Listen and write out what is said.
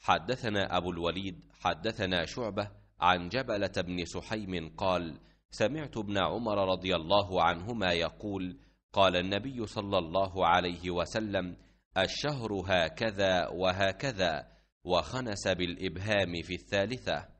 حدثنا أبو الوليد حدثنا شعبة عن جبلة بن سحيم قال سمعت ابن عمر رضي الله عنهما يقول قال النبي صلى الله عليه وسلم الشهر هكذا وهكذا وخنس بالإبهام في الثالثة